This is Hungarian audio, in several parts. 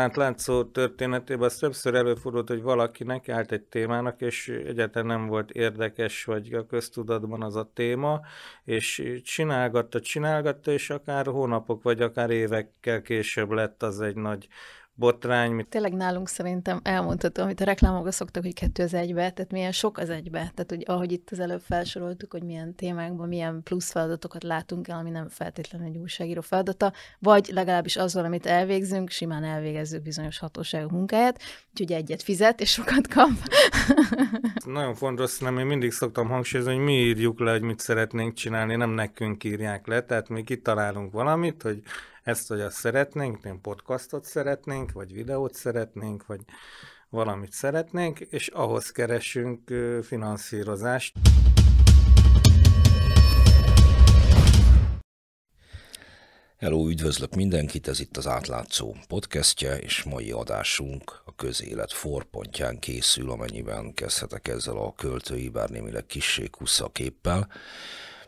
Hát látszó történetében az többször előfordult, hogy valaki állt egy témának, és egyáltalán nem volt érdekes, vagy a köztudatban az a téma, és csinálgatta, csinálgatta, és akár hónapok, vagy akár évekkel később lett az egy nagy botrány. Mit... Tényleg nálunk szerintem elmondható, amit a reklámokra szoktak, hogy kettő az egybe, tehát milyen sok az egybe. Tehát, hogy ahogy itt az előbb felsoroltuk, hogy milyen témákban milyen plusz feladatokat látunk el, ami nem feltétlenül egy újságíró feladata, vagy legalábbis azzal, amit elvégzünk, simán elvégezzük bizonyos hatóságok munkáját, úgyhogy egyet fizet, és sokat kap. Nagyon fontos, nem én mindig szoktam hangsúlyozni, hogy mi írjuk le, hogy mit szeretnénk csinálni, nem nekünk írják le, tehát mi kitalálunk valamit, hogy ezt, hogy azt szeretnénk, nem podcastot szeretnénk, vagy videót szeretnénk, vagy valamit szeretnénk, és ahhoz keresünk finanszírozást. Hello, üdvözlök mindenkit, ez itt az Átlátszó podcastje, és mai adásunk a közélet forpontján készül, amennyiben kezdhetek ezzel a költői, bár némileg kissé kusszaképpel. képpel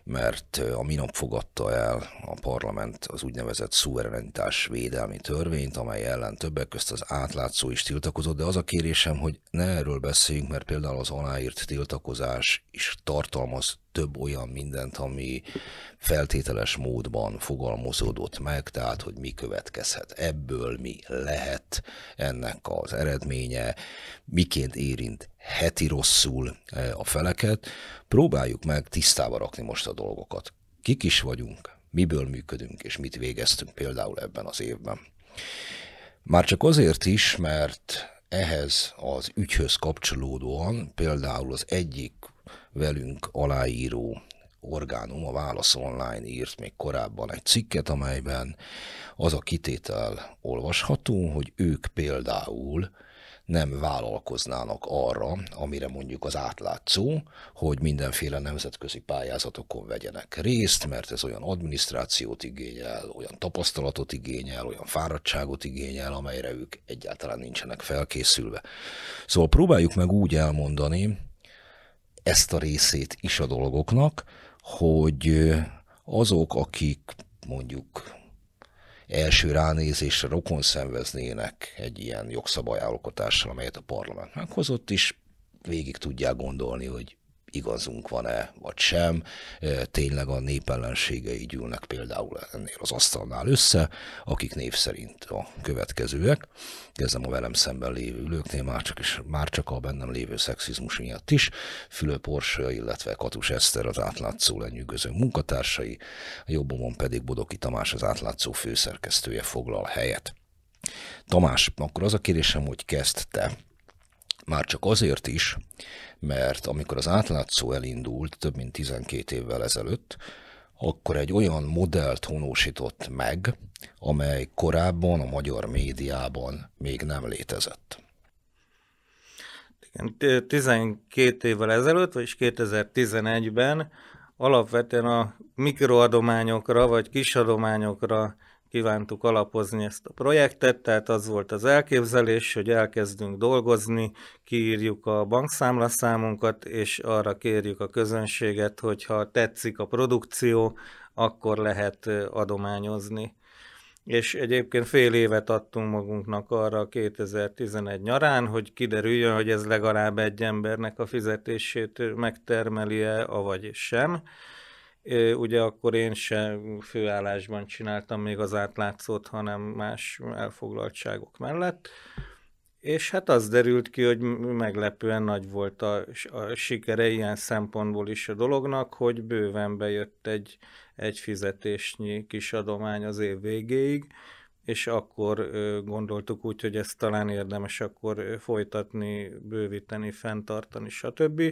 mert a minap fogadta el a parlament az úgynevezett szuverenitás védelmi törvényt, amely ellen többek közt az átlátszó is tiltakozott, de az a kérésem, hogy ne erről beszéljünk, mert például az aláírt tiltakozás is tartalmaz több olyan mindent, ami feltételes módban fogalmazódott meg, tehát hogy mi következhet ebből, mi lehet ennek az eredménye, miként érint heti rosszul e, a feleket. Próbáljuk meg tisztába rakni most a dolgokat. Kik is vagyunk, miből működünk, és mit végeztünk például ebben az évben. Már csak azért is, mert ehhez az ügyhöz kapcsolódóan például az egyik velünk aláíró orgánum, a Válasz Online írt még korábban egy cikket, amelyben az a kitétel olvasható, hogy ők például nem vállalkoznának arra, amire mondjuk az átlátszó, hogy mindenféle nemzetközi pályázatokon vegyenek részt, mert ez olyan adminisztrációt igényel, olyan tapasztalatot igényel, olyan fáradtságot igényel, amelyre ők egyáltalán nincsenek felkészülve. Szóval próbáljuk meg úgy elmondani, ezt a részét is a dolgoknak, hogy azok, akik mondjuk első ránézésre rokon szenveznének egy ilyen jogszabályalkotással, amelyet a parlament meghozott is, végig tudják gondolni, hogy igazunk van-e, vagy sem. Tényleg a népellenségei gyűlnek például ennél az asztalnál össze, akik név szerint a következőek. Kezdem a velem szemben lévő ülőknél, már csak, is, már csak a bennem lévő szexizmus miatt is. Fülöp Orsa, illetve Katus Eszter az átlátszó lenyűgöző munkatársai, a jobbomon pedig Bodoki Tamás az átlátszó főszerkesztője foglal helyet. Tamás, akkor az a kérésem, hogy kezd te már csak azért is, mert amikor az átlátszó elindult több mint 12 évvel ezelőtt, akkor egy olyan modellt honosított meg, amely korábban a magyar médiában még nem létezett. 12 évvel ezelőtt, vagyis 2011-ben alapvetően a mikroadományokra vagy kisadományokra kívántuk alapozni ezt a projektet, tehát az volt az elképzelés, hogy elkezdünk dolgozni, kiírjuk a bankszámlaszámunkat, és arra kérjük a közönséget, hogyha tetszik a produkció, akkor lehet adományozni. És egyébként fél évet adtunk magunknak arra 2011 nyarán, hogy kiderüljön, hogy ez legalább egy embernek a fizetését megtermeli-e, avagy sem. Ugye akkor én sem főállásban csináltam még az átlátszót, hanem más elfoglaltságok mellett. És hát az derült ki, hogy meglepően nagy volt a, a sikere ilyen szempontból is a dolognak, hogy bőven bejött egy, egy fizetésnyi kis adomány az év végéig, és akkor gondoltuk úgy, hogy ezt talán érdemes akkor folytatni, bővíteni, fenntartani, stb.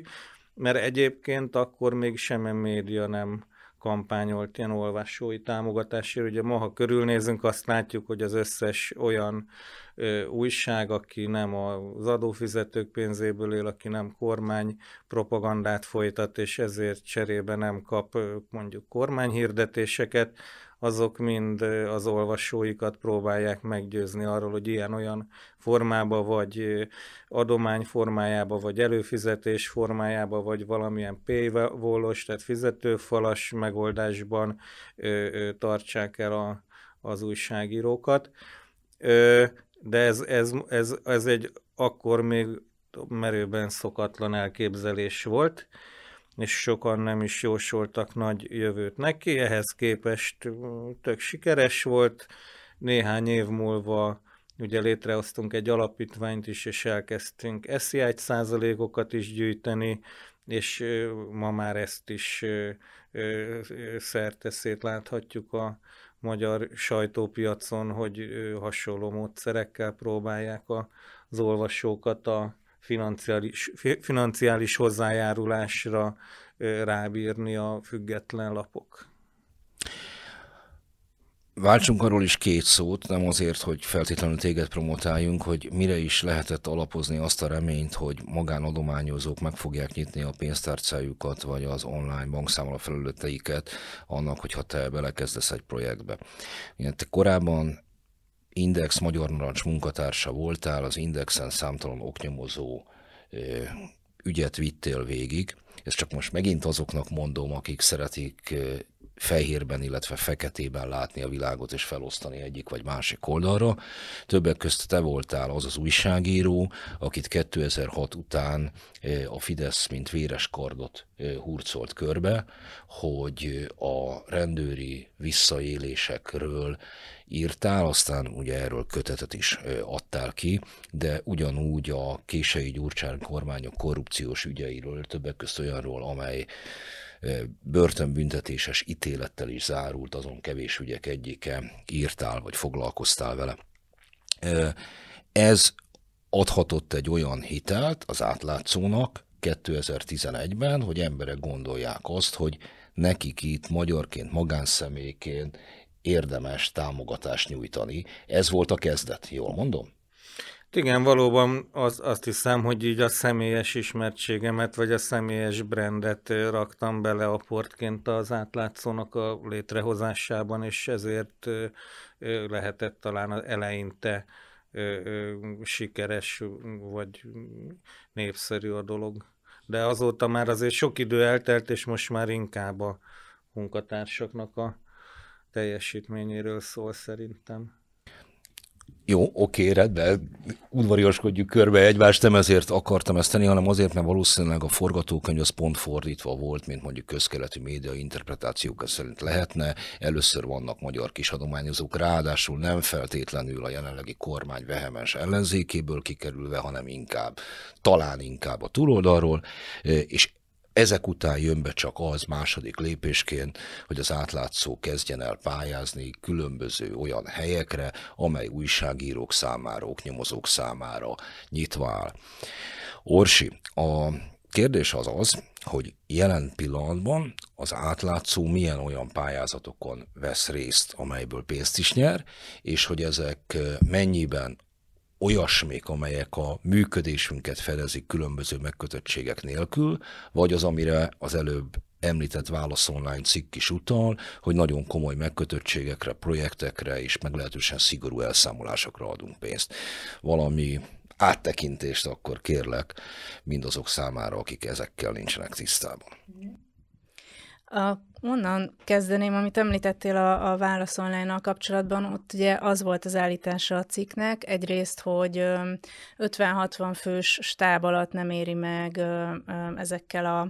Mert egyébként akkor még semmi média nem kampányolt ilyen olvasói támogatásért. Ugye ma, ha körülnézünk, azt látjuk, hogy az összes olyan ö, újság, aki nem az adófizetők pénzéből él, aki nem kormány propagandát folytat, és ezért cserébe nem kap ö, mondjuk kormányhirdetéseket, azok mind az olvasóikat próbálják meggyőzni arról, hogy ilyen-olyan formába, vagy adomány formájába, vagy előfizetés formájába, vagy valamilyen paywall tehát fizetőfalas megoldásban tartsák el a, az újságírókat. De ez, ez, ez, ez egy akkor még merőben szokatlan elképzelés volt és sokan nem is jósoltak nagy jövőt neki, ehhez képest tök sikeres volt, néhány év múlva ugye létrehoztunk egy alapítványt is, és elkezdtünk SZI százalékokat is gyűjteni, és ma már ezt is szerte láthatjuk a magyar sajtópiacon, hogy hasonló módszerekkel próbálják az olvasókat a financiális, financiális hozzájárulásra rábírni a független lapok. Váltsunk arról is két szót, nem azért, hogy feltétlenül téged promotáljunk, hogy mire is lehetett alapozni azt a reményt, hogy magánadományozók meg fogják nyitni a pénztárcájukat, vagy az online bankszámla felületeiket annak, hogyha te belekezdesz egy projektbe. Ilyen, te korábban Index Magyar Narancs munkatársa voltál, az Indexen számtalan oknyomozó ügyet vittél végig. Ezt csak most megint azoknak mondom, akik szeretik fehérben, illetve feketében látni a világot és felosztani egyik vagy másik oldalra. Többek közt te voltál az az újságíró, akit 2006 után eh, a Fidesz mint véres kardot eh, hurcolt körbe, hogy eh, a rendőri visszaélésekről írtál, aztán ugye erről kötetet is adtál ki, de ugyanúgy a kései Gyurcsán kormányok korrupciós ügyeiről, többek között olyanról, amely börtönbüntetéses ítélettel is zárult, azon kevés ügyek egyike, írtál vagy foglalkoztál vele. Ez adhatott egy olyan hitelt az átlátszónak 2011-ben, hogy emberek gondolják azt, hogy nekik itt magyarként, magánszemélyként érdemes támogatást nyújtani. Ez volt a kezdet, jól mondom? Igen, valóban az, azt hiszem, hogy így a személyes ismertségemet, vagy a személyes brandet raktam bele a portként az átlátszónak a létrehozásában, és ezért lehetett talán az eleinte sikeres vagy népszerű a dolog. De azóta már azért sok idő eltelt, és most már inkább a munkatársaknak a teljesítményéről szól szerintem jó, oké, rendben, udvariaskodjuk körbe egymást, nem ezért akartam ezt tenni, hanem azért, mert valószínűleg a forgatókönyv az pont fordítva volt, mint mondjuk közkeletű média interpretációk szerint lehetne. Először vannak magyar kisadományozók, ráadásul nem feltétlenül a jelenlegi kormány vehemens ellenzékéből kikerülve, hanem inkább, talán inkább a túloldalról, és ezek után jön be csak az második lépésként, hogy az átlátszó kezdjen el pályázni különböző olyan helyekre, amely újságírók számára, oknyomozók számára nyitva áll. Orsi, a kérdés az az, hogy jelen pillanatban az átlátszó milyen olyan pályázatokon vesz részt, amelyből pénzt is nyer, és hogy ezek mennyiben olyasmék, amelyek a működésünket fedezik különböző megkötöttségek nélkül, vagy az, amire az előbb említett Válasz Online cikk is utal, hogy nagyon komoly megkötöttségekre, projektekre és meglehetősen szigorú elszámolásokra adunk pénzt. Valami áttekintést akkor kérlek mindazok számára, akik ezekkel nincsenek tisztában. A, onnan kezdeném, amit említettél a, a válasz online kapcsolatban, ott ugye az volt az állítása a cikknek, egyrészt, hogy 50-60 fős stáb alatt nem éri meg ezekkel a,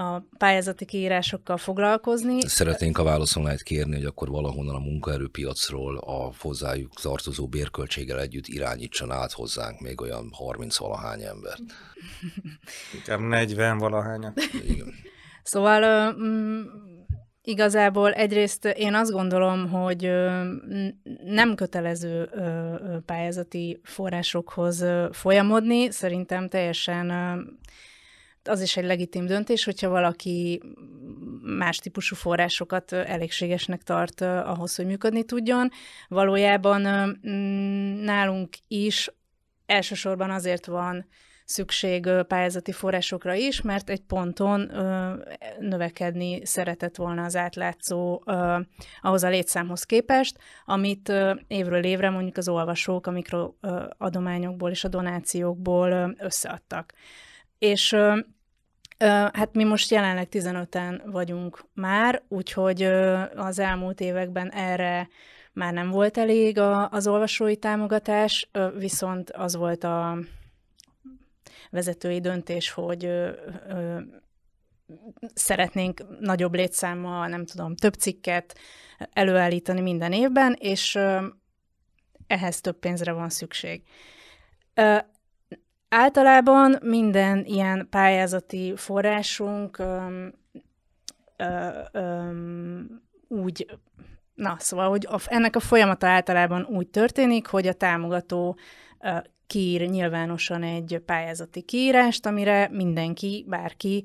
a pályázati kiírásokkal foglalkozni. Szeretnénk a válasz online kérni, hogy akkor valahonnan a munkaerőpiacról a hozzájuk tartozó bérköltséggel együtt irányítson át hozzánk még olyan 30-valahány embert. Inkább 40 valahány. Igen. Szóval mm, Igazából egyrészt én azt gondolom, hogy nem kötelező pályázati forrásokhoz folyamodni, szerintem teljesen az is egy legitim döntés, hogyha valaki más típusú forrásokat elégségesnek tart ahhoz, hogy működni tudjon. Valójában nálunk is elsősorban azért van szükség pályázati forrásokra is, mert egy ponton ö, növekedni szeretett volna az átlátszó ö, ahhoz a létszámhoz képest, amit ö, évről évre mondjuk az olvasók a mikroadományokból és a donációkból ö, összeadtak. És ö, Hát mi most jelenleg 15-en vagyunk már, úgyhogy az elmúlt években erre már nem volt elég az olvasói támogatás, viszont az volt a vezetői döntés, hogy ö, ö, szeretnénk nagyobb létszámmal, nem tudom, több cikket előállítani minden évben, és ö, ehhez több pénzre van szükség. Ö, általában minden ilyen pályázati forrásunk ö, ö, ö, úgy Na, szóval, hogy ennek a folyamata általában úgy történik, hogy a támogató kiír nyilvánosan egy pályázati kiírást, amire mindenki, bárki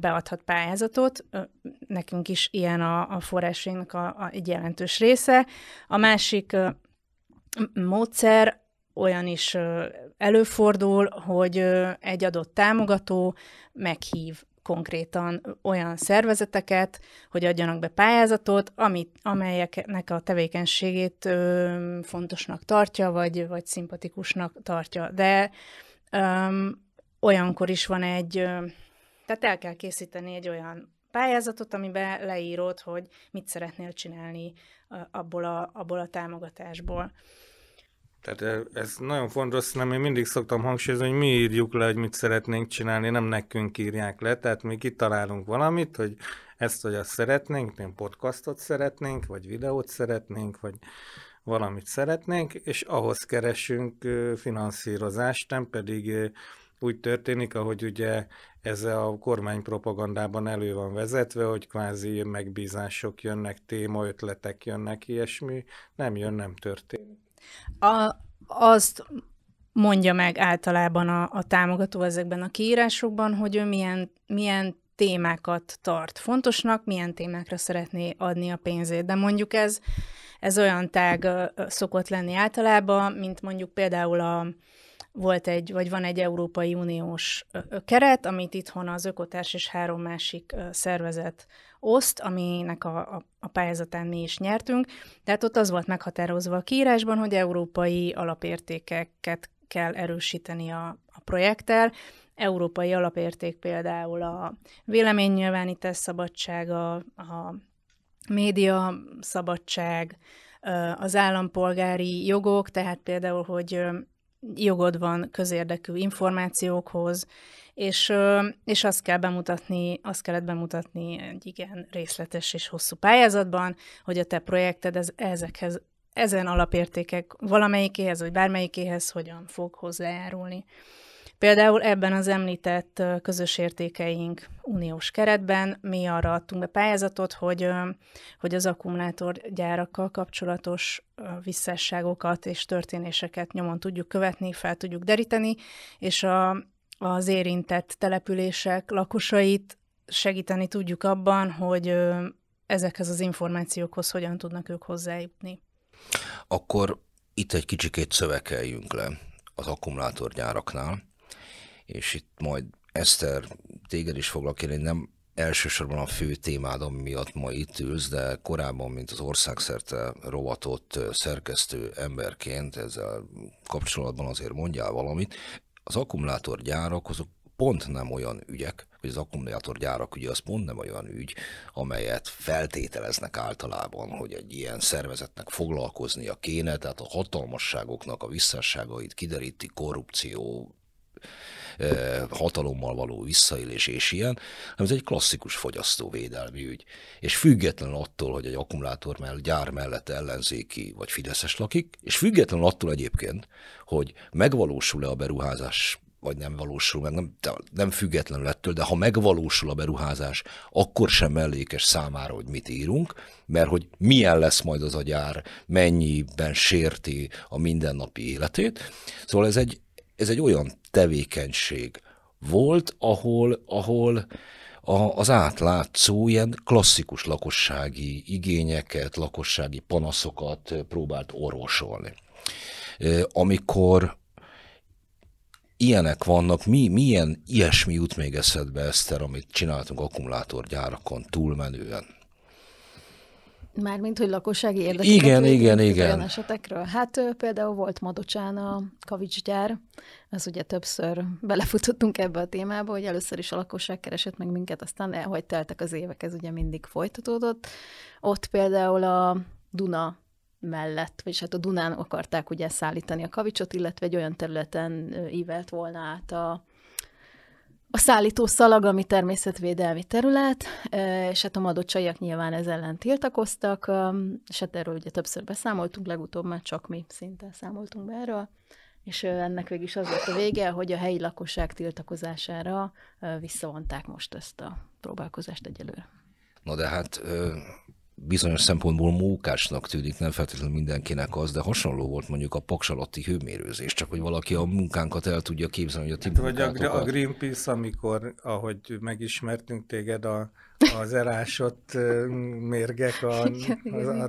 beadhat pályázatot. Nekünk is ilyen a, a forrásainknak a, a, egy jelentős része. A másik módszer olyan is előfordul, hogy egy adott támogató meghív konkrétan olyan szervezeteket, hogy adjanak be pályázatot, amit, amelyeknek a tevékenységét ö, fontosnak tartja, vagy, vagy szimpatikusnak tartja. De ö, olyankor is van egy, ö, tehát el kell készíteni egy olyan pályázatot, amiben leírod, hogy mit szeretnél csinálni abból a, abból a támogatásból. Tehát ez nagyon fontos, nem én mindig szoktam hangsúlyozni, hogy mi írjuk le, hogy mit szeretnénk csinálni, nem nekünk írják le, tehát mi kitalálunk valamit, hogy ezt vagy azt szeretnénk, nem podcastot szeretnénk, vagy videót szeretnénk, vagy valamit szeretnénk, és ahhoz keresünk finanszírozást, nem pedig úgy történik, ahogy ugye ez a kormány propagandában elő van vezetve, hogy kvázi megbízások jönnek, témaötletek jönnek, ilyesmi, nem jön, nem történik. A, azt mondja meg általában a, a támogató ezekben a kiírásokban, hogy ő milyen, milyen témákat tart fontosnak, milyen témákra szeretné adni a pénzét. De mondjuk ez, ez olyan tág szokott lenni általában, mint mondjuk például a, volt egy, vagy van egy Európai Uniós keret, amit itthon az Ökotárs és három másik szervezet oszt, aminek a, a, a pályázatán mi is nyertünk. Tehát ott az volt meghatározva a kiírásban, hogy európai alapértékeket kell erősíteni a, a projekttel. Európai alapérték például a véleménynyilvánítás szabadsága, a média szabadság, az állampolgári jogok, tehát például, hogy jogod van közérdekű információkhoz, és, és azt kell bemutatni, azt kellett bemutatni egy igen részletes és hosszú pályázatban, hogy a te projekted ez, ezekhez, ezen alapértékek valamelyikéhez, vagy bármelyikéhez hogyan fog hozzájárulni. Például ebben az említett közös értékeink uniós keretben mi arra adtunk be pályázatot, hogy, hogy az akkumulátorgyárakkal kapcsolatos visszásságokat és történéseket nyomon tudjuk követni, fel tudjuk deríteni, és a, az érintett települések lakosait segíteni tudjuk abban, hogy ezekhez az információkhoz hogyan tudnak ők hozzájutni. Akkor itt egy kicsikét szövekeljünk le az akkumulátorgyáraknál és itt majd Eszter, téged is foglak kérni, nem elsősorban a fő témádom miatt ma itt ülsz, de korábban, mint az országszerte rovatott szerkesztő emberként ezzel kapcsolatban azért mondjál valamit. Az akkumulátorgyárak azok pont nem olyan ügyek, hogy az akkumulátorgyárak ugye az pont nem olyan ügy, amelyet feltételeznek általában, hogy egy ilyen szervezetnek foglalkoznia kéne, tehát a hatalmasságoknak a visszásságait kideríti korrupció, hatalommal való visszaélés és ilyen, hanem ez egy klasszikus fogyasztóvédelmi ügy. És független attól, hogy egy akkumulátor mell- gyár mellett ellenzéki vagy fideszes lakik, és független attól egyébként, hogy megvalósul-e a beruházás vagy nem valósul meg, nem, nem függetlenül ettől, de ha megvalósul a beruházás, akkor sem mellékes számára, hogy mit írunk, mert hogy milyen lesz majd az a gyár, mennyiben sérti a mindennapi életét. Szóval ez egy, ez egy olyan tevékenység volt, ahol, ahol a, az átlátszó ilyen klasszikus lakossági igényeket, lakossági panaszokat próbált orvosolni. Amikor ilyenek vannak, mi, milyen ilyesmi jut még eszedbe, Eszter, amit csináltunk akkumulátorgyárakon túlmenően? Mármint, hogy lakossági érdekeket Igen, igen, igen. Olyan esetekről. Hát például volt Madocsán a kavicsgyár, az ugye többször belefutottunk ebbe a témába, hogy először is a lakosság keresett meg minket, aztán hogy teltek az évek, ez ugye mindig folytatódott. Ott például a Duna mellett, vagyis hát a Dunán akarták ugye szállítani a kavicsot, illetve egy olyan területen ívelt volna át a a szállító szalag, ami természetvédelmi terület, és hát a madocsaiak nyilván ez ellen tiltakoztak, és hát erről ugye többször beszámoltunk, legutóbb már csak mi szinte számoltunk be erről, és ennek végig is az volt a vége, hogy a helyi lakosság tiltakozására visszavonták most ezt a próbálkozást egyelőre. Na de hát bizonyos szempontból mókásnak tűnik, nem feltétlenül mindenkinek az, de hasonló volt mondjuk a paksalotti hőmérőzés, csak hogy valaki a munkánkat el tudja képzelni, hogy a ti hát, Vagy a, a Greenpeace, amikor, ahogy megismertünk téged, a, az elásott mérgek a, az, a,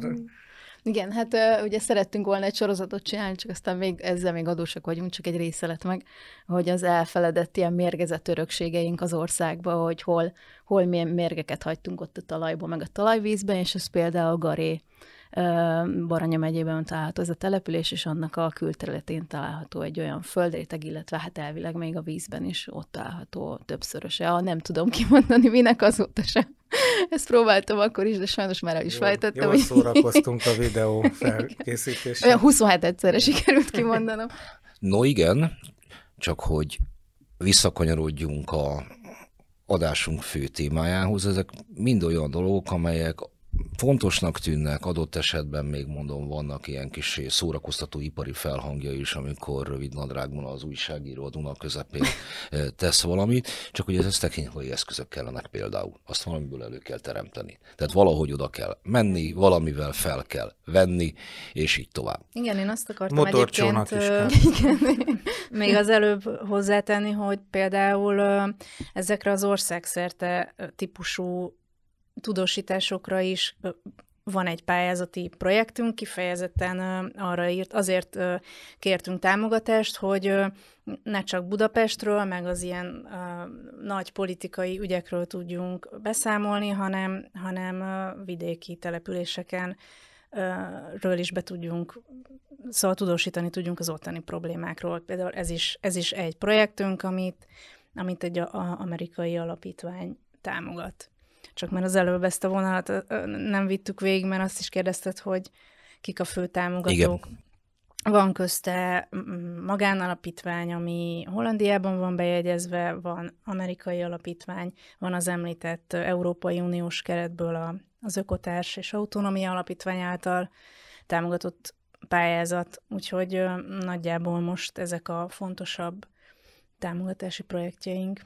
igen, hát ugye szerettünk volna egy sorozatot csinálni, csak aztán még ezzel még adósak vagyunk, csak egy része lett meg, hogy az elfeledett ilyen mérgezett örökségeink az országba, hogy hol, hol milyen mérgeket hagytunk ott a talajban, meg a talajvízben, és ez például Garé Baranya megyében található ez a település, és annak a külterületén található egy olyan földréteg, illetve hát elvileg még a vízben is ott található többszöröse. A nem tudom kimondani, minek azóta sem. Ezt próbáltam akkor is, de sajnos már el is fejtettem. Jól, jól szórakoztunk a videó felkészítésén. Olyan 27 egyszerre sikerült kimondanom. No igen, csak hogy visszakanyarodjunk a adásunk fő témájához, ezek mind olyan dolgok, amelyek fontosnak tűnnek, adott esetben még mondom, vannak ilyen kis szórakoztató ipari felhangja is, amikor rövid nadrágban az újságíró a Duna közepén tesz valamit, csak hogy ez technikai eszközök kellenek például. Azt valamiből elő kell teremteni. Tehát valahogy oda kell menni, valamivel fel kell venni, és így tovább. Igen, én azt akartam Motorcsónak egyébként is kell. Igen, még az előbb hozzátenni, hogy például ezekre az országszerte típusú tudósításokra is van egy pályázati projektünk, kifejezetten arra írt, azért kértünk támogatást, hogy ne csak Budapestről, meg az ilyen nagy politikai ügyekről tudjunk beszámolni, hanem, hanem vidéki településeken ről is be tudjunk, szóval tudósítani tudjunk az ottani problémákról. Például ez is, ez is egy projektünk, amit, amit egy a, a amerikai alapítvány támogat csak mert az előbb ezt a vonalat nem vittük végig, mert azt is kérdezted, hogy kik a fő támogatók. Igen. Van közte magánalapítvány, ami Hollandiában van bejegyezve, van amerikai alapítvány, van az említett Európai Uniós keretből a, az Ökotárs és Autonómia Alapítvány által támogatott pályázat, úgyhogy nagyjából most ezek a fontosabb támogatási projektjeink.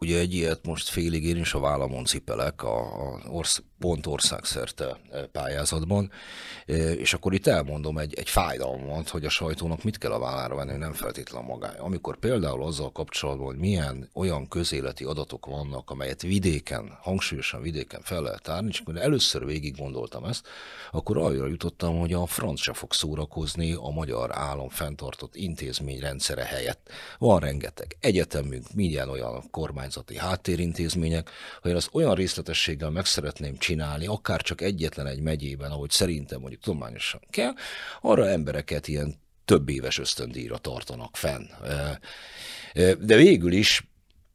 Ugye egy ilyet most félig én is a vállamon cipelek a, a orsz, pont országszerte eh, pályázatban, eh, és akkor itt elmondom egy, egy fájdalmat, hogy a sajtónak mit kell a vállára venni, nem feltétlen magája. Amikor például azzal kapcsolatban, hogy milyen olyan közéleti adatok vannak, amelyet vidéken, hangsúlyosan vidéken fel lehet tárni, és akkor először végig gondoltam ezt, akkor arra jutottam, hogy a franc se fog szórakozni a magyar állam fenntartott intézményrendszere helyett. Van rengeteg egyetemünk, milyen olyan kormány kormányzati háttérintézmények, ha én azt olyan részletességgel meg szeretném csinálni, akár csak egyetlen egy megyében, ahogy szerintem mondjuk tudományosan kell, arra embereket ilyen több éves ösztöndíjra tartanak fenn. De végül is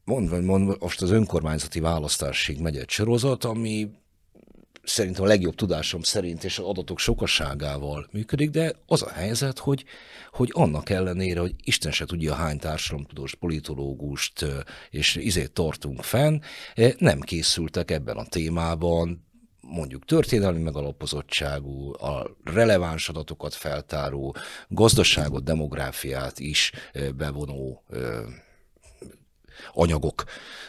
mondva, mondva, most az önkormányzati választásig megy egy sorozat, ami szerintem a legjobb tudásom szerint és az adatok sokaságával működik, de az a helyzet, hogy, hogy annak ellenére, hogy Isten se tudja hány társadalomtudós politológust és izét tartunk fenn, nem készültek ebben a témában mondjuk történelmi megalapozottságú, a releváns adatokat feltáró, gazdaságot, demográfiát is bevonó anyagok,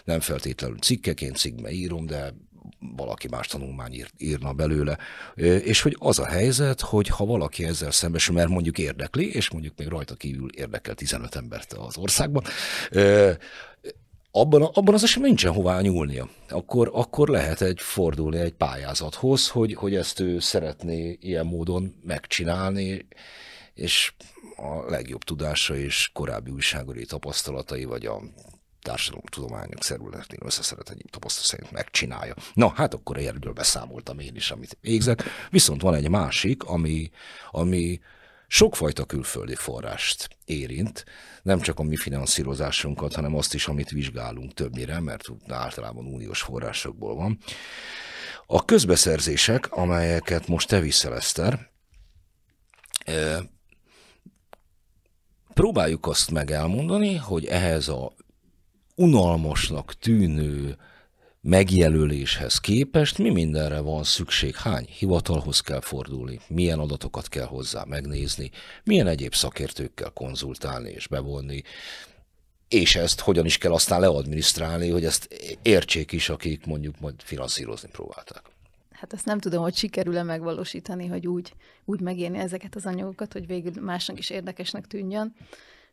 nem feltétlenül cikkeként, cikkbe írom, de valaki más tanulmány ír, írna belőle. És hogy az a helyzet, hogy ha valaki ezzel szembesül, mert mondjuk érdekli, és mondjuk még rajta kívül érdekel 15 embert az országban, abban, abban az esetben nincsen hová nyúlnia. Akkor, akkor lehet egy fordulni egy pályázathoz, hogy, hogy ezt ő szeretné ilyen módon megcsinálni, és a legjobb tudása és korábbi újságori tapasztalatai, vagy a társadalomtudományok területén egy tapasztalat szerint megcsinálja. Na, hát akkor erről beszámoltam én is, amit végzek. Viszont van egy másik, ami, ami sokfajta külföldi forrást érint, nem csak a mi finanszírozásunkat, hanem azt is, amit vizsgálunk többnyire, mert általában uniós forrásokból van. A közbeszerzések, amelyeket most te viszel, Eszter, próbáljuk azt meg elmondani, hogy ehhez a unalmasnak tűnő megjelöléshez képest mi mindenre van szükség, hány hivatalhoz kell fordulni, milyen adatokat kell hozzá megnézni, milyen egyéb szakértőkkel konzultálni és bevonni, és ezt hogyan is kell aztán leadminisztrálni, hogy ezt értsék is, akik mondjuk majd finanszírozni próbálták. Hát azt nem tudom, hogy sikerül-e megvalósítani, hogy úgy, úgy megérni ezeket az anyagokat, hogy végül másnak is érdekesnek tűnjön,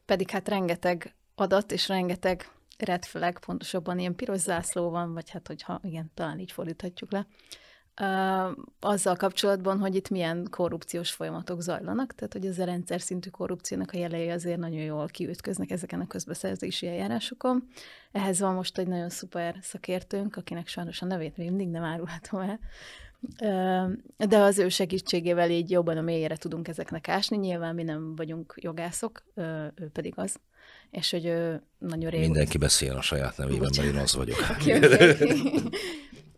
pedig hát rengeteg adat és rengeteg red flag, pontosabban ilyen piros zászló van, vagy hát hogyha, igen, talán így fordíthatjuk le, azzal kapcsolatban, hogy itt milyen korrupciós folyamatok zajlanak, tehát hogy ez a rendszer szintű korrupciónak a jelei azért nagyon jól kiütköznek ezeken a közbeszerzési eljárásokon. Ehhez van most egy nagyon szuper szakértőnk, akinek sajnos a nevét még mindig nem árulhatom el, de az ő segítségével így jobban a mélyére tudunk ezeknek ásni. Nyilván mi nem vagyunk jogászok, ő pedig az és hogy ő nagyon régóta... Mindenki beszél a saját nevében, Bocsánat. mert én az vagyok. Okay, okay.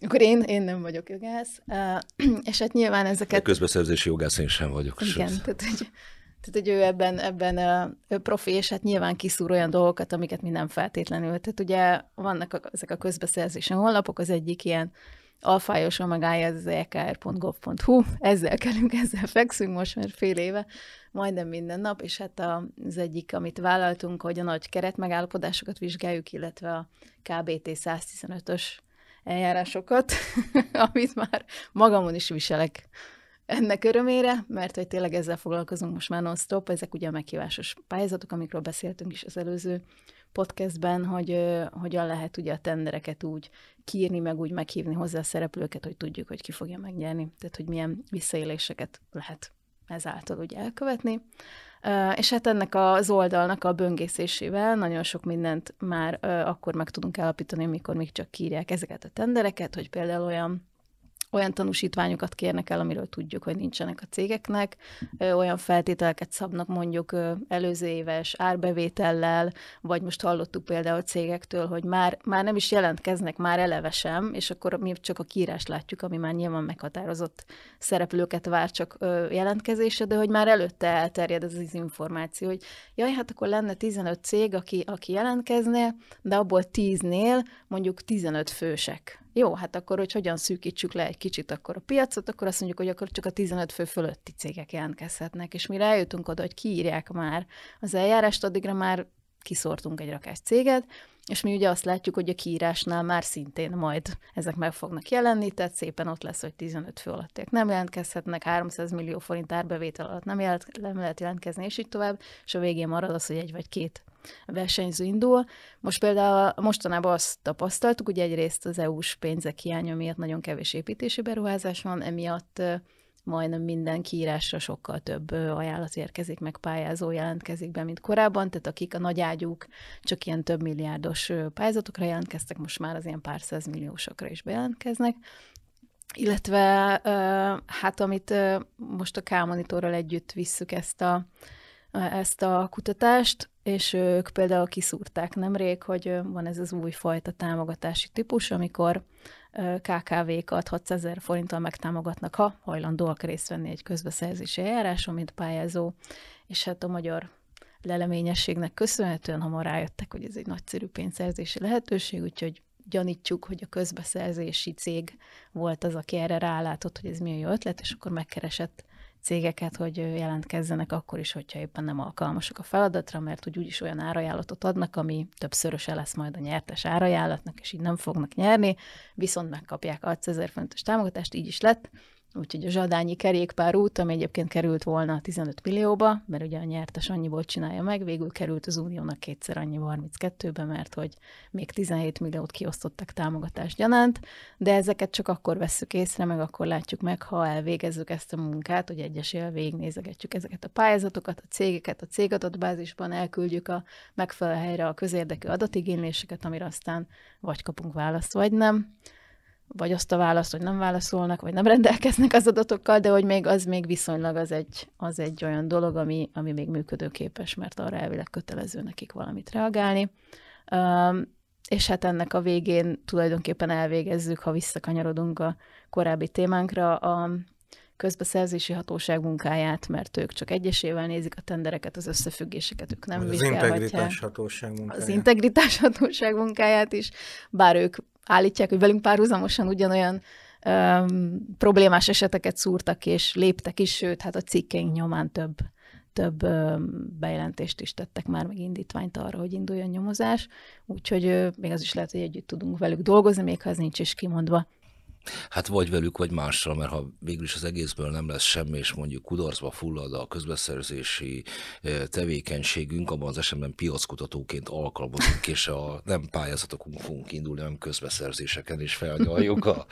Akkor én, én nem vagyok jogász, és hát nyilván ezeket... A közbeszerzési jogász én sem vagyok. Igen, sőt. tehát hogy, tehát, hogy ő ebben, ebben ő profi, és hát nyilván kiszúr olyan dolgokat, amiket mi nem feltétlenül. Tehát ugye vannak a, ezek a közbeszerzési honlapok, az egyik ilyen alfájos omegája az ekr.gov.hu, ezzel kelünk, ezzel fekszünk most már fél éve, majdnem minden nap, és hát az egyik, amit vállaltunk, hogy a nagy keret megállapodásokat vizsgáljuk, illetve a KBT 115-ös eljárásokat, amit már magamon is viselek ennek örömére, mert hogy tényleg ezzel foglalkozunk most már non-stop, ezek ugye a meghívásos pályázatok, amikről beszéltünk is az előző podcastben, hogy hogyan lehet ugye a tendereket úgy kírni meg úgy meghívni hozzá a szereplőket, hogy tudjuk, hogy ki fogja megnyerni. Tehát, hogy milyen visszaéléseket lehet ezáltal ugye elkövetni. És hát ennek az oldalnak a böngészésével nagyon sok mindent már akkor meg tudunk állapítani, amikor még csak kírják ezeket a tendereket, hogy például olyan olyan tanúsítványokat kérnek el, amiről tudjuk, hogy nincsenek a cégeknek, olyan feltételeket szabnak mondjuk előző éves árbevétellel, vagy most hallottuk például a cégektől, hogy már, már nem is jelentkeznek, már eleve sem, és akkor mi csak a kiírás látjuk, ami már nyilván meghatározott szereplőket vár csak jelentkezése, de hogy már előtte elterjed ez az információ, hogy jaj, hát akkor lenne 15 cég, aki, aki jelentkezne, de abból 10-nél mondjuk 15 fősek jó, hát akkor, hogy hogyan szűkítsük le egy kicsit akkor a piacot, akkor azt mondjuk, hogy akkor csak a 15 fő fölötti cégek jelentkezhetnek, és mire eljutunk oda, hogy kiírják már az eljárást, addigra már kiszortunk egy rakás céget, és mi ugye azt látjuk, hogy a kiírásnál már szintén majd ezek meg fognak jelenni, tehát szépen ott lesz, hogy 15 fő alattiak nem jelentkezhetnek, 300 millió forint árbevétel alatt nem, jelent, nem lehet jelentkezni, és így tovább, és a végén marad az, hogy egy vagy két versenyző indul. Most például mostanában azt tapasztaltuk, hogy egyrészt az EU-s pénzek hiánya miatt nagyon kevés építési beruházás van, emiatt majdnem minden kiírásra sokkal több ajánlat érkezik, meg pályázó jelentkezik be, mint korábban, tehát akik a nagy ágyúk csak ilyen több milliárdos pályázatokra jelentkeztek, most már az ilyen pár százmilliósokra is bejelentkeznek. Illetve hát amit most a K-monitorral együtt visszük ezt a, ezt a kutatást, és ők például kiszúrták nemrég, hogy van ez az újfajta támogatási típus, amikor KKV-kat 600 ezer forinttal megtámogatnak, ha hajlandóak részt venni egy közbeszerzési eljáráson, mint pályázó, és hát a magyar leleményességnek köszönhetően hamar rájöttek, hogy ez egy nagyszerű pénzszerzési lehetőség, úgyhogy gyanítjuk, hogy a közbeszerzési cég volt az, aki erre rálátott, hogy ez milyen jó ötlet, és akkor megkeresett cégeket, hogy jelentkezzenek akkor is, hogyha éppen nem alkalmasak a feladatra, mert úgy úgyis olyan árajánlatot adnak, ami többszöröse lesz majd a nyertes árajánlatnak, és így nem fognak nyerni, viszont megkapják a ezer fontos támogatást, így is lett, Úgyhogy a zsadányi kerékpárút, ami egyébként került volna 15 millióba, mert ugye a nyertes annyiból csinálja meg, végül került az uniónak kétszer annyi 32-be, mert hogy még 17 milliót kiosztottak támogatást gyanánt, de ezeket csak akkor vesszük észre, meg akkor látjuk meg, ha elvégezzük ezt a munkát, hogy egyesével végignézegetjük ezeket a pályázatokat, a cégeket, a cégadatbázisban elküldjük a megfelelő helyre a közérdekű adatigényléseket, amire aztán vagy kapunk választ, vagy nem vagy azt a választ, hogy nem válaszolnak, vagy nem rendelkeznek az adatokkal, de hogy még az még viszonylag az egy, az egy olyan dolog, ami, ami még működőképes, mert arra elvileg kötelező nekik valamit reagálni. Um, és hát ennek a végén tulajdonképpen elvégezzük, ha visszakanyarodunk a korábbi témánkra, a közbeszerzési hatóság munkáját, mert ők csak egyesével nézik a tendereket, az összefüggéseket ők nem az vizsgálhatják. Az integritás hatóság munkáját. Az integritás hatóság munkáját is, bár ők állítják, hogy velünk párhuzamosan ugyanolyan öm, problémás eseteket szúrtak és léptek is, sőt, hát a cikkeink nyomán több több bejelentést is tettek már, meg indítványt arra, hogy induljon nyomozás, úgyhogy még az is lehet, hogy együtt tudunk velük dolgozni, még ha ez nincs is kimondva. Hát vagy velük, vagy mással, mert ha végülis az egészből nem lesz semmi, és mondjuk kudarcba fullad a közbeszerzési tevékenységünk, abban az esetben piackutatóként alkalmazunk, és a nem pályázatokunk fogunk indulni, hanem közbeszerzéseken is felnyaljuk a,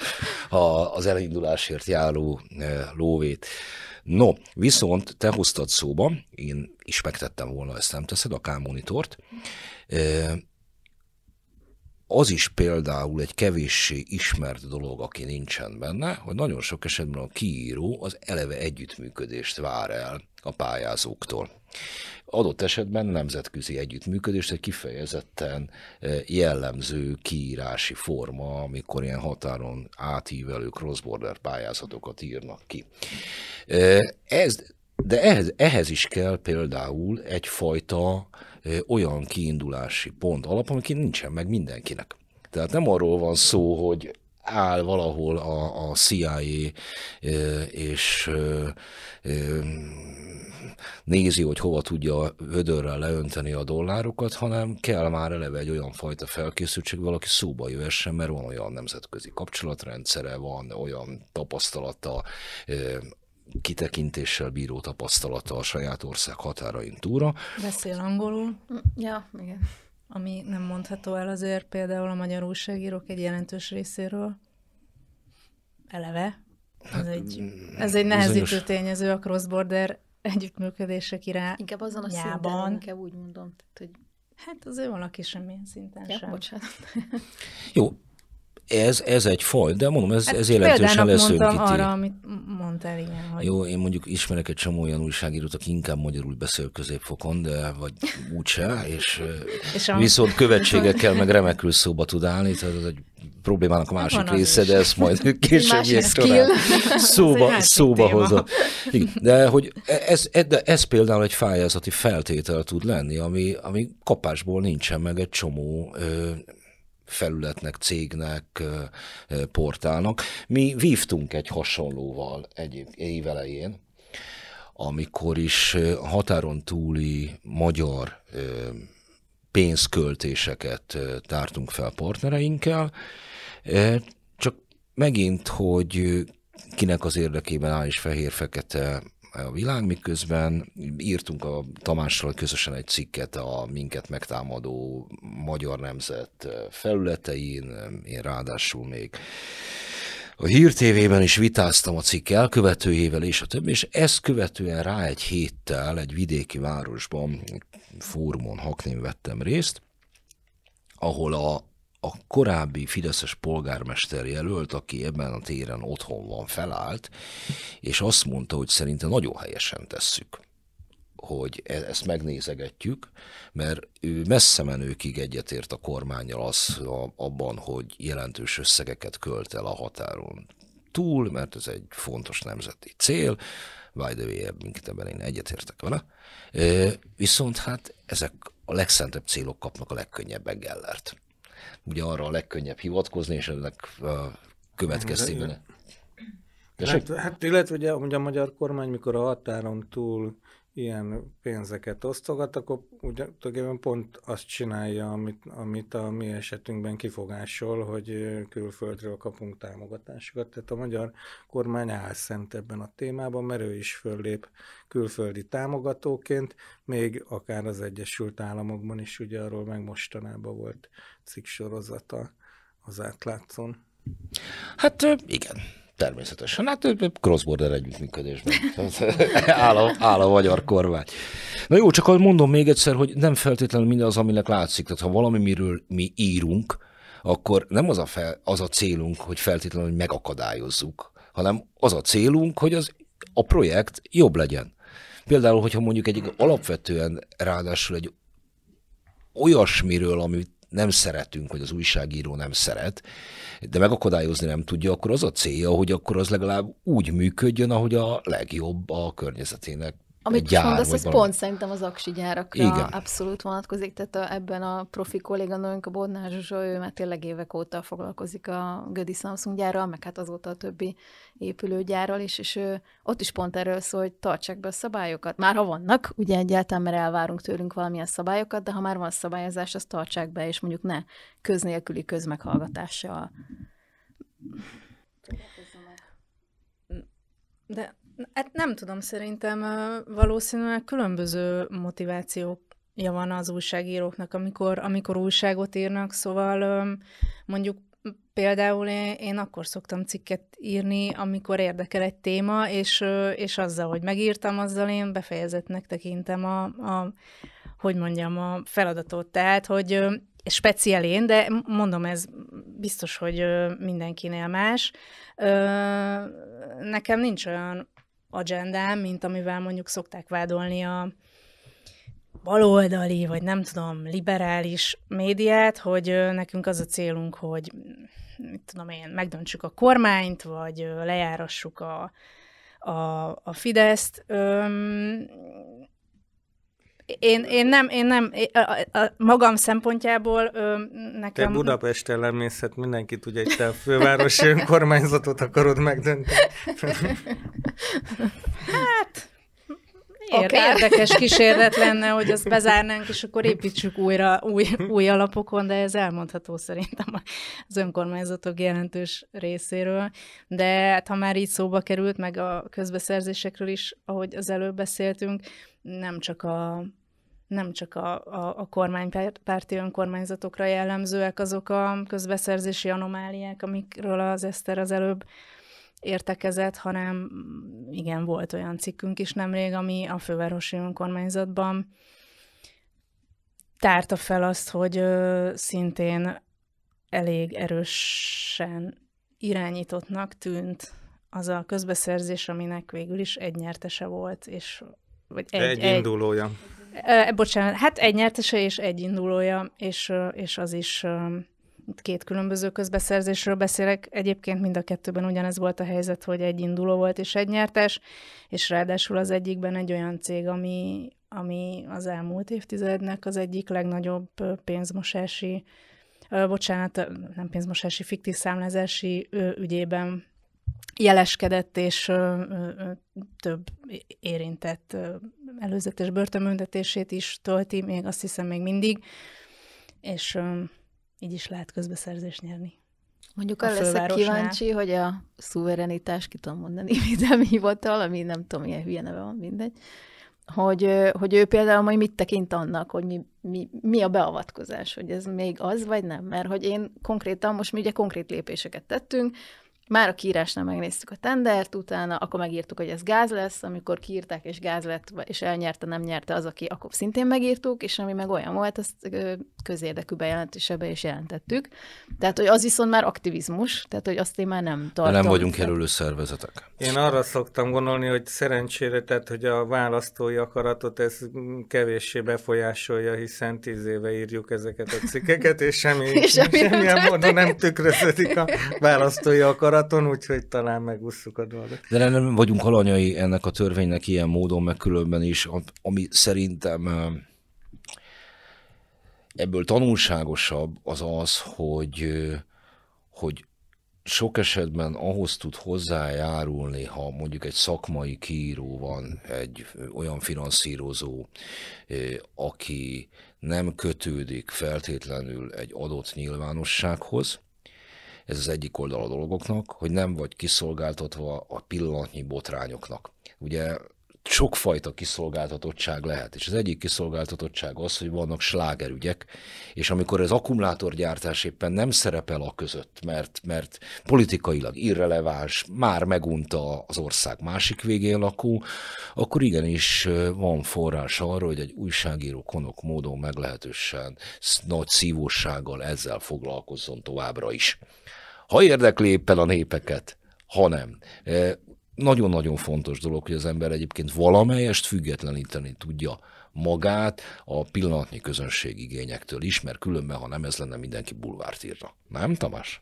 a, az elindulásért járó lóvét. No, viszont te hoztad szóba, én is megtettem volna, ezt nem teszed, a K-monitort, az is például egy kevéssé ismert dolog, aki nincsen benne, hogy nagyon sok esetben a kiíró az eleve együttműködést vár el a pályázóktól. Adott esetben nemzetközi együttműködést egy kifejezetten eh, jellemző kiírási forma, amikor ilyen határon átívelő cross-border pályázatokat írnak ki. Eh, ez, de ehhez, ehhez is kell például egyfajta olyan kiindulási pont alap, amiként nincsen meg mindenkinek. Tehát nem arról van szó, hogy áll valahol a, a CIA, és nézi, hogy hova tudja vödörrel leönteni a dollárokat, hanem kell már eleve egy olyan fajta felkészültség, valaki szóba jöhessen, mert van olyan nemzetközi kapcsolatrendszere, van olyan tapasztalata kitekintéssel bíró tapasztalata a saját ország határain túra. Beszél angolul. Mm, ja, igen. Ami nem mondható el azért például a magyar újságírók egy jelentős részéről. Eleve. Ez hát, egy, mm, ez egy nehezítő tényező a cross-border együttműködése irányában. Inkább azon a szinten, inkább úgy mondom. Tehát, hogy... Hát azért valaki semmilyen szinten ja, sem. bocsánat. Jó, ez, ez egy faj, de mondom, ez, hát ez jelentősen lesz mondtam itt. arra, amit mondtál, igen. Hogy... Jó, én mondjuk ismerek egy csomó olyan újságírót, aki inkább magyarul beszél középfokon, de vagy úgyse, és, és a... viszont követségekkel meg remekül szóba tud állni, tehát ez egy problémának a hát másik Van része, is. de ezt majd később szóba, szóba hozom. De hogy ez, de ez például egy fájázati feltétel tud lenni, ami, ami kapásból nincsen meg egy csomó ö, felületnek, cégnek, portálnak. Mi vívtunk egy hasonlóval egy év elején, amikor is határon túli magyar pénzköltéseket tártunk fel partnereinkkel, csak megint, hogy kinek az érdekében áll is fehér-fekete a világ, miközben írtunk a Tamással közösen egy cikket a minket megtámadó magyar nemzet felületein, én ráadásul még a Hír TV-ben is vitáztam a cikk elkövetőjével és a többi, és ezt követően rá egy héttel egy vidéki városban, egy fórumon, Haknén vettem részt, ahol a a korábbi fideszes polgármester jelölt, aki ebben a téren otthon van, felállt, és azt mondta, hogy szerinte nagyon helyesen tesszük hogy e- ezt megnézegetjük, mert ő messze menőkig egyetért a kormányjal az a, abban, hogy jelentős összegeket költ el a határon túl, mert ez egy fontos nemzeti cél, by the way, minket ebben én egyetértek vele, e, viszont hát ezek a legszentebb célok kapnak a legkönnyebben gellert ugye arra a legkönnyebb hivatkozni, és ennek következtében. Hát, hát illetve ugye, ugye a magyar kormány, mikor a határon túl ilyen pénzeket osztogat, akkor tulajdonképpen pont azt csinálja, amit, amit a mi esetünkben kifogásol, hogy külföldről kapunk támogatásokat. Tehát a magyar kormány szent ebben a témában, mert ő is föllép külföldi támogatóként, még akár az Egyesült Államokban is, ugye arról meg mostanában volt cikksorozata az átlátszón. Hát igen, Természetesen. Hát cross-border együttműködésben. áll, a, áll a magyar kormány. Na jó, csak mondom még egyszer, hogy nem feltétlenül minden az, aminek látszik. Tehát ha valami, miről mi írunk, akkor nem az a, fel, az a célunk, hogy feltétlenül megakadályozzuk, hanem az a célunk, hogy az, a projekt jobb legyen. Például, hogyha mondjuk egy alapvetően ráadásul egy olyasmiről, amit nem szeretünk, hogy az újságíró nem szeret, de megakadályozni nem tudja, akkor az a célja, hogy akkor az legalább úgy működjön, ahogy a legjobb a környezetének amit gyár, mondasz, az pont szerintem az aksi gyárakra Igen. abszolút vonatkozik, tehát a, ebben a profi kolléganőnk, a Bodnár Zsuzsa, ő már tényleg évek óta foglalkozik a Gödi Samsung gyárral, meg hát azóta a többi épülőgyárral is, és ő, ott is pont erről szól, hogy tartsák be a szabályokat. Már ha vannak, ugye egyáltalán, mert elvárunk tőlünk valamilyen szabályokat, de ha már van szabályozás, azt tartsák be, és mondjuk ne köznélküli közmeghallgatással. De Hát nem tudom, szerintem valószínűleg különböző motivációk ja van az újságíróknak, amikor, amikor újságot írnak, szóval mondjuk például én akkor szoktam cikket írni, amikor érdekel egy téma, és, és azzal, hogy megírtam, azzal én befejezetnek tekintem a, a hogy mondjam, a feladatot. Tehát, hogy speciál én, de mondom, ez biztos, hogy mindenkinél más. Nekem nincs olyan agendám, mint amivel mondjuk szokták vádolni a baloldali, vagy nem tudom, liberális médiát, hogy nekünk az a célunk, hogy mit tudom én, megdöntsük a kormányt, vagy lejárassuk a, a, a Fideszt. Öm, én, én nem, én nem, a, a, magam szempontjából ö, nekem... Te Budapesten lemész, hát mindenki tudja, hogy te a fővárosi önkormányzatot akarod megdönteni. hát, okay. Érdekes kísérlet lenne, hogy azt bezárnánk, és akkor építsük újra új, új alapokon, de ez elmondható szerintem az önkormányzatok jelentős részéről. De hát, ha már így szóba került, meg a közbeszerzésekről is, ahogy az előbb beszéltünk, nem csak a nem csak a, a, a kormánypárti önkormányzatokra jellemzőek azok a közbeszerzési anomáliák, amikről az Eszter az előbb értekezett, hanem igen, volt olyan cikkünk is nemrég, ami a fővárosi önkormányzatban tárta fel azt, hogy ö, szintén elég erősen irányítottnak tűnt az a közbeszerzés, aminek végül is egy nyertese volt, és vagy egy, egy, egy indulója. E, bocsánat, hát egy nyertese és egy indulója, és, és az is két különböző közbeszerzésről beszélek. Egyébként mind a kettőben ugyanez volt a helyzet, hogy egy induló volt és egy nyertes, és ráadásul az egyikben egy olyan cég, ami, ami az elmúlt évtizednek az egyik legnagyobb pénzmosási, bocsánat, nem pénzmosási, fiktív számlázási ügyében jeleskedett és több érintett előzetes börtönbüntetését is tölti, még azt hiszem még mindig, és így is lehet közbeszerzést nyerni. Mondjuk arra leszek kíváncsi, hogy a szuverenitás, ki tudom mondani, védelmi hivatal, ami nem tudom, milyen hülye neve van, mindegy, hogy, hogy ő például majd mit tekint annak, hogy mi, mi, mi a beavatkozás, hogy ez még az, vagy nem. Mert hogy én konkrétan, most mi ugye konkrét lépéseket tettünk, már a kiírásnál megnéztük a tendert, utána akkor megírtuk, hogy ez gáz lesz, amikor kiírták, és gáz lett, és elnyerte, nem nyerte az, aki, akkor szintén megírtuk, és ami meg olyan volt, azt közérdekű bejelentésebe is jelentettük. Tehát, hogy az viszont már aktivizmus, tehát, hogy azt én már nem tartom. De nem vagyunk kerülő szervezetek. Én arra szoktam gondolni, hogy szerencsére, tehát, hogy a választói akaratot ez kevéssé befolyásolja, hiszen tíz éve írjuk ezeket a cikkeket, és semmi, és semmi semmilyen módon nem tükröződik a választói akarat Balaton, úgyhogy talán megusszuk a dolgot. De nem vagyunk alanyai ennek a törvénynek ilyen módon, meg különben is, ami szerintem ebből tanulságosabb az az, hogy, hogy sok esetben ahhoz tud hozzájárulni, ha mondjuk egy szakmai kiíró van, egy olyan finanszírozó, aki nem kötődik feltétlenül egy adott nyilvánossághoz, ez az egyik oldal a dolgoknak, hogy nem vagy kiszolgáltatva a pillanatnyi botrányoknak. Ugye sokfajta kiszolgáltatottság lehet, és az egyik kiszolgáltatottság az, hogy vannak slágerügyek, és amikor az akkumulátorgyártás éppen nem szerepel a között, mert, mert politikailag irreleváns, már megunta az ország másik végén lakó, akkor igenis van forrás arra, hogy egy újságíró konok módon meglehetősen nagy szívósággal ezzel foglalkozzon továbbra is ha érdekli éppen a népeket, hanem e, nagyon-nagyon fontos dolog, hogy az ember egyébként valamelyest függetleníteni tudja magát a pillanatnyi közönség igényektől is, mert különben, ha nem ez lenne, mindenki bulvárt írna. Nem, Tamás?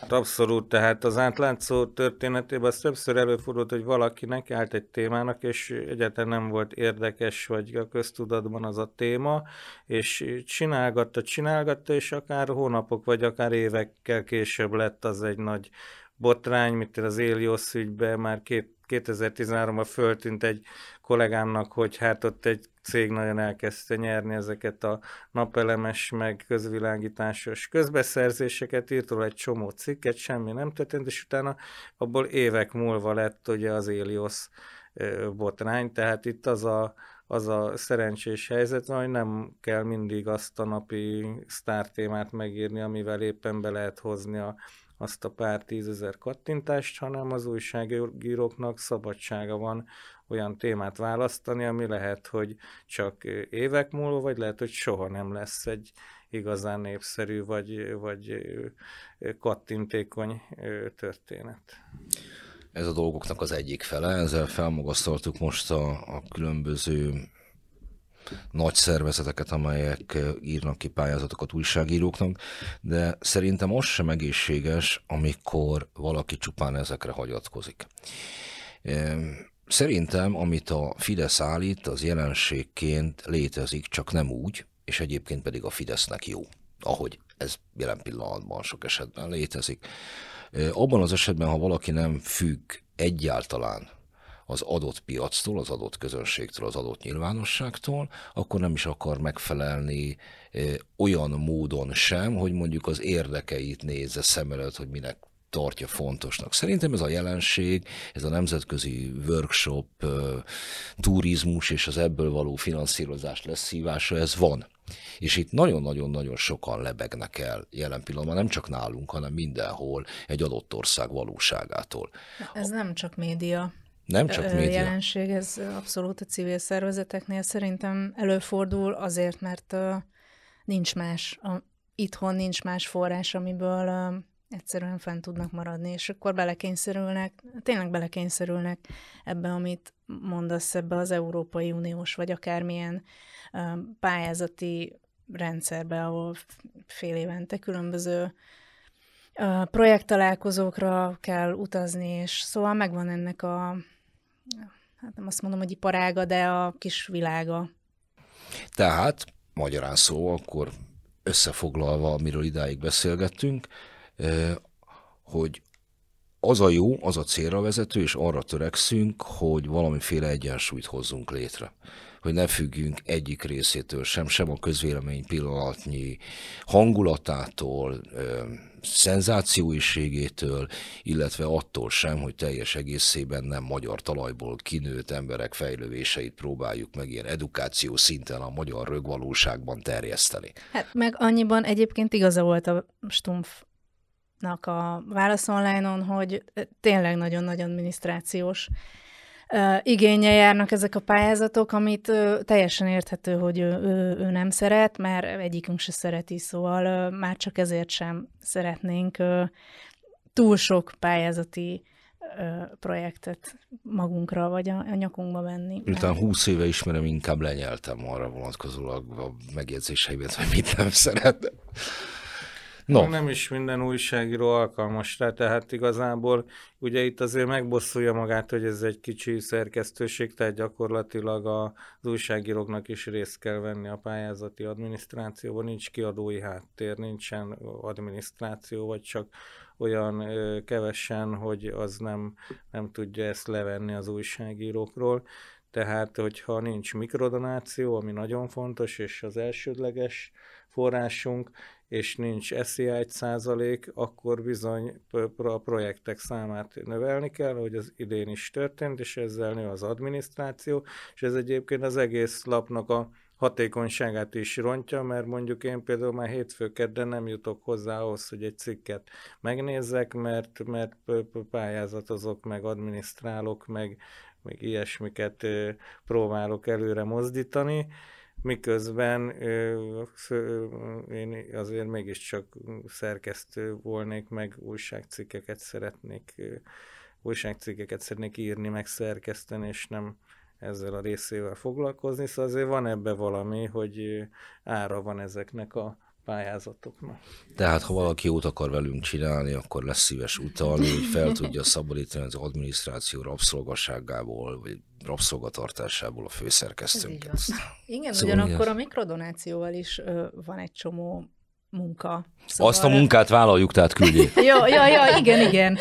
Hát abszolút, tehát az átlátszó történetében az többször előfordult, hogy valakinek állt egy témának, és egyáltalán nem volt érdekes, vagy a köztudatban az a téma, és csinálgatta, csinálgatta, és akár hónapok, vagy akár évekkel később lett az egy nagy botrány, mint az Éliosz ügyben már két 2013-ban föltűnt egy kollégámnak, hogy hát ott egy cég nagyon elkezdte nyerni ezeket a napelemes, meg közvilágításos közbeszerzéseket, írt róla egy csomó cikket, semmi nem történt, és utána abból évek múlva lett ugye az Elios botrány, tehát itt az a, az a szerencsés helyzet, hogy nem kell mindig azt a napi sztártémát megírni, amivel éppen be lehet hozni a azt a pár tízezer kattintást, hanem az újságíróknak szabadsága van olyan témát választani, ami lehet, hogy csak évek múlva, vagy lehet, hogy soha nem lesz egy igazán népszerű, vagy, vagy kattintékony történet. Ez a dolgoknak az egyik fele, ezzel felmagasztaltuk most a, a különböző nagy szervezeteket, amelyek írnak ki pályázatokat újságíróknak, de szerintem az sem egészséges, amikor valaki csupán ezekre hagyatkozik. Szerintem, amit a Fidesz állít, az jelenségként létezik, csak nem úgy, és egyébként pedig a Fidesznek jó, ahogy ez jelen pillanatban sok esetben létezik. Abban az esetben, ha valaki nem függ egyáltalán az adott piactól, az adott közönségtől, az adott nyilvánosságtól, akkor nem is akar megfelelni olyan módon sem, hogy mondjuk az érdekeit nézze szem előtt, hogy minek tartja fontosnak. Szerintem ez a jelenség, ez a nemzetközi workshop, turizmus és az ebből való finanszírozás leszívása, ez van. És itt nagyon-nagyon-nagyon sokan lebegnek el jelen pillanatban, nem csak nálunk, hanem mindenhol egy adott ország valóságától. Ez nem csak média nem csak média. jelenség, ez abszolút a civil szervezeteknél szerintem előfordul azért, mert nincs más, a, itthon nincs más forrás, amiből egyszerűen fent tudnak maradni, és akkor belekényszerülnek, tényleg belekényszerülnek ebbe, amit mondasz, ebbe az Európai Uniós, vagy akármilyen pályázati rendszerbe, ahol fél évente különböző projekttalálkozókra kell utazni, és szóval megvan ennek a hát nem azt mondom, hogy iparága, de a kis világa. Tehát, magyarán szó, akkor összefoglalva, amiről idáig beszélgettünk, hogy az a jó, az a célra vezető, és arra törekszünk, hogy valamiféle egyensúlyt hozzunk létre. Hogy ne függjünk egyik részétől sem, sem a közvélemény pillanatnyi hangulatától, szenzációiségétől, illetve attól sem, hogy teljes egészében nem magyar talajból kinőtt emberek fejlővéseit próbáljuk meg ilyen edukáció szinten a magyar rögvalóságban terjeszteni. Hát meg annyiban egyébként igaza volt a Stumpf a válasz online-on, hogy tényleg nagyon nagy adminisztrációs igénye járnak ezek a pályázatok, amit teljesen érthető, hogy ő, ő, ő nem szeret, mert egyikünk se szereti, szóval már csak ezért sem szeretnénk túl sok pályázati projektet magunkra, vagy a, a nyakunkba venni. Miután húsz éve ismerem, inkább lenyeltem arra vonatkozólag a megjegyzéseimet, hogy mit nem szeretem. No. Nem is minden újságíró alkalmas rá, tehát igazából ugye itt azért megbosszulja magát, hogy ez egy kicsi szerkesztőség, tehát gyakorlatilag az újságíróknak is részt kell venni a pályázati adminisztrációban, nincs kiadói háttér, nincsen adminisztráció, vagy csak olyan ö, kevesen, hogy az nem, nem tudja ezt levenni az újságírókról. Tehát, hogyha nincs mikrodonáció, ami nagyon fontos, és az elsődleges forrásunk, és nincs SZI százalék, akkor bizony a projektek számát növelni kell, hogy az idén is történt, és ezzel nő az adminisztráció, és ez egyébként az egész lapnak a hatékonyságát is rontja, mert mondjuk én például már hétfő kedden nem jutok hozzá ahhoz, hogy egy cikket megnézzek, mert, mert pályázatozok, meg adminisztrálok, meg, meg ilyesmiket próbálok előre mozdítani, miközben ö, ö, én azért mégiscsak szerkesztő volnék, meg újságcikkeket szeretnék, ö, újságcikkeket szeretnék írni, meg szerkeszteni, és nem ezzel a részével foglalkozni, szóval azért van ebbe valami, hogy ára van ezeknek a pályázatoknak. Tehát, ha valaki út akar velünk csinálni, akkor lesz szíves utalni, hogy fel tudja szabadítani az adminisztráció rabszolgaságából, vagy rabszolgatartásából a főszerkesztőnket. Igen, szóval ugyanakkor a mikrodonációval is ö, van egy csomó munka. Szóval... Azt a munkát vállaljuk, tehát küldjék. ja, ja, ja, igen, igen.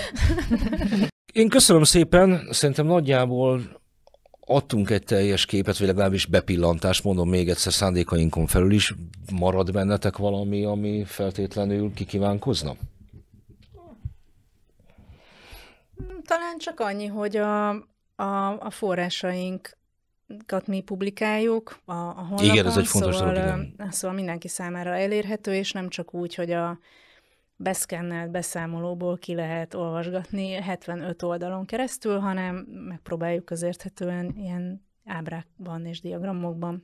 Én köszönöm szépen, szerintem nagyjából adtunk egy teljes képet, vagy legalábbis bepillantást, mondom még egyszer szándékainkon felül is, marad bennetek valami, ami feltétlenül kikívánkozna? Talán csak annyi, hogy a, a, a forrásaink mi publikáljuk a, a honlapon, igen, ez egy fontos szóval, dolog, igen. szóval mindenki számára elérhető, és nem csak úgy, hogy a, beszkennelt beszámolóból ki lehet olvasgatni 75 oldalon keresztül, hanem megpróbáljuk az érthetően ilyen ábrákban és diagramokban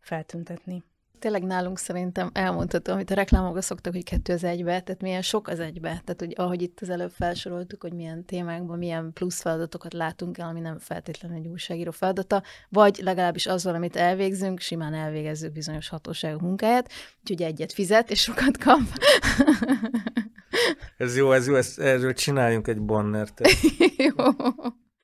feltüntetni tényleg nálunk szerintem elmondható, amit a reklámokra szoktak, hogy kettő az egybe, tehát milyen sok az egybe. Tehát, hogy ahogy itt az előbb felsoroltuk, hogy milyen témákban milyen plusz feladatokat látunk el, ami nem feltétlenül egy újságíró feladata, vagy legalábbis azzal, amit elvégzünk, simán elvégezzük bizonyos hatóságok munkáját, úgyhogy egyet fizet, és sokat kap. ez jó, ez jó, ez, erről csináljunk egy bannert. jó.